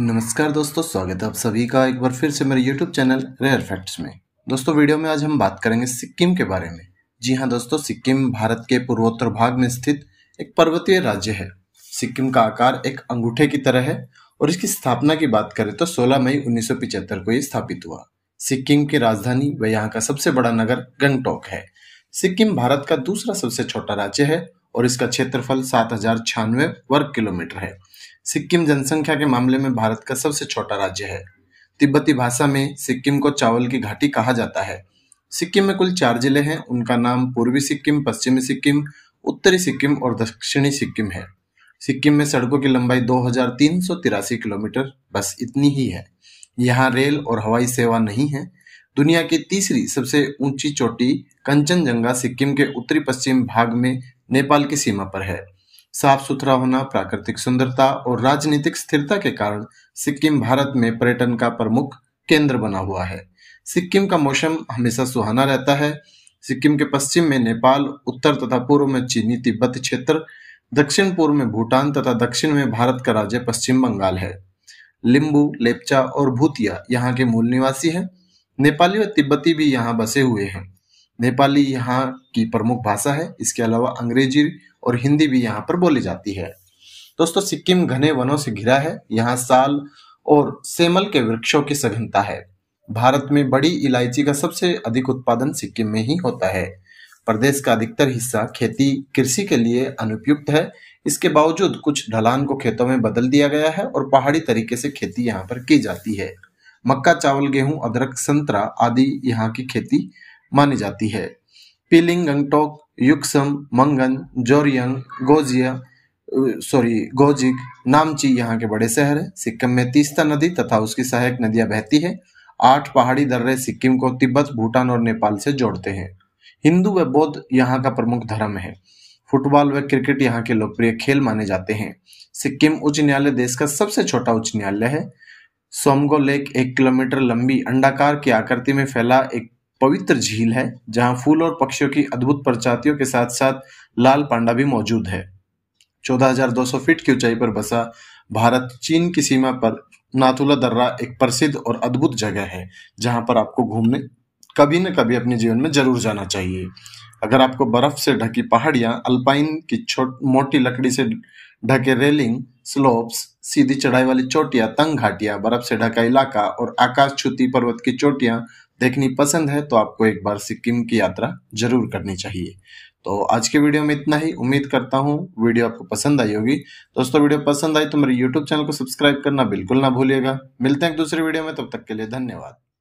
नमस्कार दोस्तों स्वागत है आप सभी का एक बार फिर से मेरे YouTube चैनल रेयर फैक्ट्स में दोस्तों वीडियो में आज हम बात करेंगे सिक्किम के बारे में जी हाँ दोस्तों सिक्किम भारत के पूर्वोत्तर भाग में स्थित एक पर्वतीय राज्य है सिक्किम का आकार एक अंगूठे की तरह है और इसकी स्थापना की बात करें तो 16 मई 1975 को ये स्थापित हुआ सिक्किम की राजधानी व यहाँ का सबसे बड़ा नगर गंगटोक है सिक्किम भारत का दूसरा सबसे छोटा राज्य है और इसका क्षेत्रफल सात हजार छियानवे वर्ग किलोमीटर है सिक्किम जनसंख्या के मामले में भारत का सबसे छोटा राज्य है तिब्बती भाषा में सिक्किम को चावल की घाटी कहा जाता है सिक्किम में कुल चार जिले हैं उनका नाम पूर्वी सिक्किम पश्चिमी सिक्किम उत्तरी सिक्किम और दक्षिणी सिक्किम है सिक्किम में सड़कों की लंबाई दो किलोमीटर बस इतनी ही है यहाँ रेल और हवाई सेवा नहीं है दुनिया की तीसरी सबसे ऊंची चोटी कंचनजंगा सिक्किम के उत्तरी पश्चिम भाग में नेपाल की सीमा पर है साफ सुथरा होना प्राकृतिक सुंदरता और राजनीतिक स्थिरता के कारण सिक्किम भारत में पर्यटन का प्रमुख केंद्र बना हुआ है सिक्किम का मौसम हमेशा सुहाना रहता है सिक्किम के पश्चिम में नेपाल उत्तर तथा पूर्व में चीनी तिब्बत क्षेत्र दक्षिण पूर्व में भूटान तथा दक्षिण में भारत का राज्य पश्चिम बंगाल है लिंबू लेपचा और भूतिया यहाँ के मूल निवासी हैं नेपाली व तिब्बती भी यहाँ बसे हुए हैं नेपाली यहाँ की प्रमुख भाषा है इसके अलावा अंग्रेजी और हिंदी भी यहाँ पर बोली जाती है दोस्तों सिक्किम घने वनों से घिरा है यहाँ साल और सेमल के वृक्षों की सघनता है भारत में बड़ी इलायची का सबसे अधिक उत्पादन सिक्किम में ही होता है प्रदेश का अधिकतर हिस्सा खेती कृषि के लिए अनुपयुक्त है इसके बावजूद कुछ ढलान को खेतों में बदल दिया गया है और पहाड़ी तरीके से खेती यहाँ पर की जाती है मक्का चावल गेहूं अदरक संतरा आदि यहाँ की खेती मानी जाती है गंगटोक युक्सम मंगन जोरियंग गोजिया सॉरी गोजिक नामची यहाँ के बड़े शहर है सिक्किम में तीस्ता नदी तथा उसकी सहायक नदियां बहती है आठ पहाड़ी दर्रे सिक्किम को तिब्बत भूटान और नेपाल से जोड़ते हैं हिंदू व बौद्ध यहाँ का प्रमुख धर्म है फुटबॉल व क्रिकेट यहाँ के लोकप्रिय खेल माने जाते हैं सिक्किम उच्च न्यायालय देश का सबसे छोटा उच्च न्यायालय है सोमगो लेक एक किलोमीटर लंबी अंडाकार की आकृति में फैला एक पवित्र झील है जहां फूल और पक्षियों की अद्भुत प्रजातियों के साथ साथ लाल पांडा भी मौजूद है 14,200 फीट की ऊंचाई पर बसा भारत चीन की सीमा पर नाथुला दर्रा एक प्रसिद्ध और अद्भुत जगह है जहां पर आपको घूमने कभी न कभी अपने जीवन में जरूर जाना चाहिए अगर आपको बर्फ से ढकी पहाड़ियां अल्पाइन की छोट मोटी लकड़ी से ढके रेलिंग स्लोप्स सीधी चढ़ाई वाली चोटियां तंग घाटियां बर्फ से ढका इलाका और आकाश छुती पर्वत की चोटियां देखनी पसंद है तो आपको एक बार सिक्किम की यात्रा जरूर करनी चाहिए तो आज के वीडियो में इतना ही उम्मीद करता हूँ वीडियो आपको पसंद आई होगी दोस्तों वीडियो पसंद आई तो मेरे यूट्यूब चैनल को सब्सक्राइब करना बिल्कुल ना भूलिएगा मिलते हैं एक दूसरे वीडियो में तब तक के लिए धन्यवाद